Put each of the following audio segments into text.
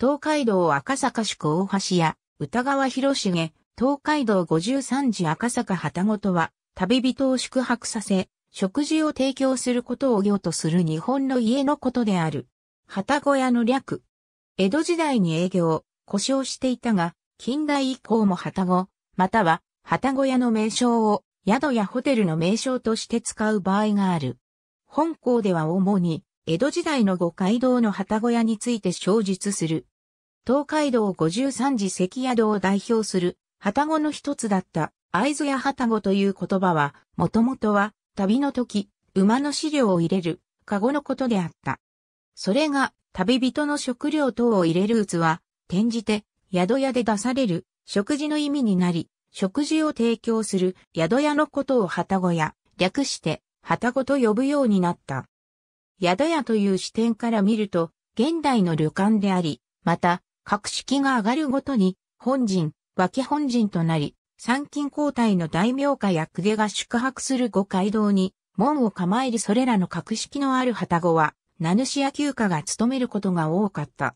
東海道赤坂宿大橋や、歌川広重、東海道五十三次赤坂旗とは、旅人を宿泊させ、食事を提供することを業とする日本の家のことである。旗小屋の略。江戸時代に営業、故障していたが、近代以降も旗子、または旗小屋の名称を宿やホテルの名称として使う場合がある。本校では主に江戸時代の五街道の旗小屋について詳述する。東海道五十三次関宿を代表する旗子の一つだった合図屋旗子という言葉は、もともとは旅の時、馬の飼料を入れる、籠のことであった。それが旅人の食料等を入れる器、転じて宿屋で出される食事の意味になり、食事を提供する宿屋のことを旗子屋、略して旗子と呼ぶようになった。宿屋という視点から見ると、現代の旅館であり、また、格式が上がるごとに、本陣、脇本陣となり、参勤交代の大名家や公家が宿泊する五街道に、門を構えるそれらの格式のある旗子は、名主や旧家が務めることが多かった。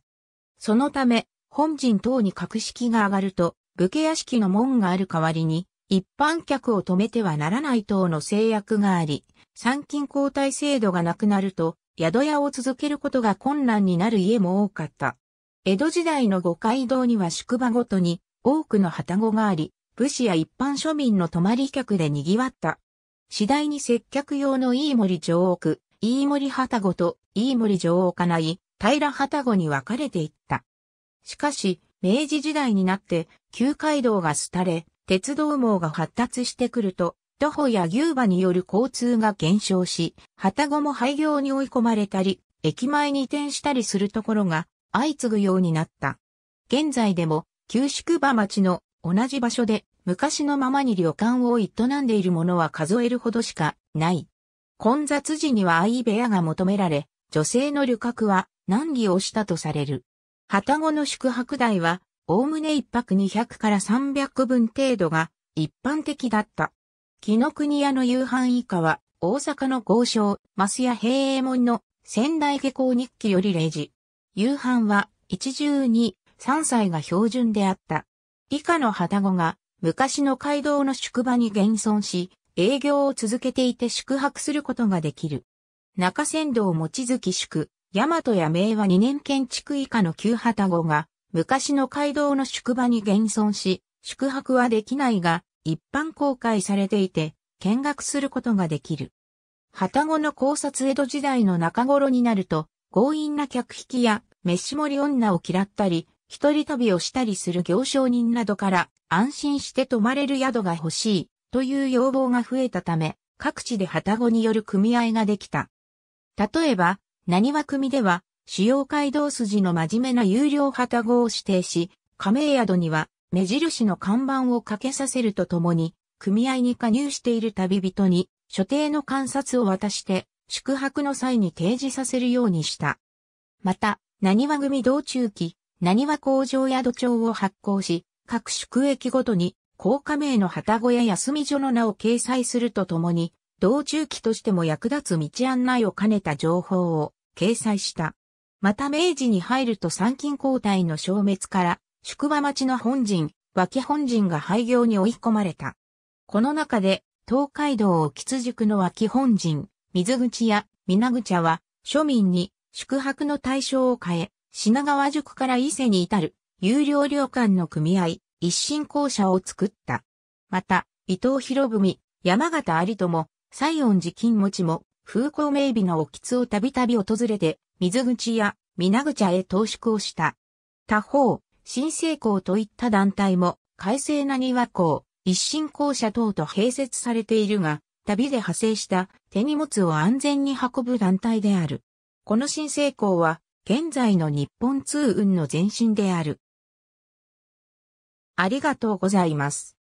そのため、本陣等に格式が上がると、武家屋敷の門がある代わりに、一般客を止めてはならない等の制約があり、参勤交代制度がなくなると、宿屋を続けることが困難になる家も多かった。江戸時代の五街道には宿場ごとに多くの旗子があり、武士や一般庶民の泊まり客で賑わった。次第に接客用の飯森上奥、飯森旗子と飯森上王ない、平旗子に分かれていった。しかし、明治時代になって、旧街道が廃れ、鉄道網が発達してくると、徒歩や牛馬による交通が減少し、旅籠も廃業に追い込まれたり、駅前に移転したりするところが相次ぐようになった。現在でも、旧宿場町の同じ場所で昔のままに旅館を営んでいるものは数えるほどしかない。混雑時には相部屋が求められ、女性の旅客は難儀をしたとされる。旗子の宿泊代は、おおむね一泊200から300分程度が一般的だった。紀の国屋の夕飯以下は、大阪の豪商、増屋平衛門の仙台下校日記より例示。夕飯は、一十二、三歳が標準であった。以下の旗子が、昔の街道の宿場に現存し、営業を続けていて宿泊することができる。中山道望月宿、大和や明和2年建築以下の旧旗子が、昔の街道の宿場に現存し、宿泊はできないが、一般公開されていて、見学することができる。旗子の考察江戸時代の中頃になると、強引な客引きや、飯盛り女を嫌ったり、一人旅をしたりする行商人などから、安心して泊まれる宿が欲しい、という要望が増えたため、各地で旗子による組合ができた。例えば、何は組では、主要街道筋の真面目な有料旗子を指定し、亀宿には目印の看板をかけさせるとともに、組合に加入している旅人に、所定の観察を渡して、宿泊の際に提示させるようにした。また、何は組道中期、何は工場宿帳を発行し、各宿駅ごとに、高加名の旗小屋休み所の名を掲載するとともに、道中期としても役立つ道案内を兼ねた情報を掲載した。また明治に入ると参勤交代の消滅から、宿場町の本陣、脇本陣が廃業に追い込まれた。この中で、東海道沖津塾の脇本陣、水口や皆口は、庶民に宿泊の対象を変え、品川塾から伊勢に至る、有料旅館の組合、一新校舎を作った。また、伊藤博文、山形有友、西園寺金持ちも、風光明媚の沖津をたびたび訪れて、水口や皆口へ投宿をした。他方、新成校といった団体も、改正な庭校、一新校舎等と併設されているが、旅で派生した手荷物を安全に運ぶ団体である。この新成校は、現在の日本通運の前身である。ありがとうございます。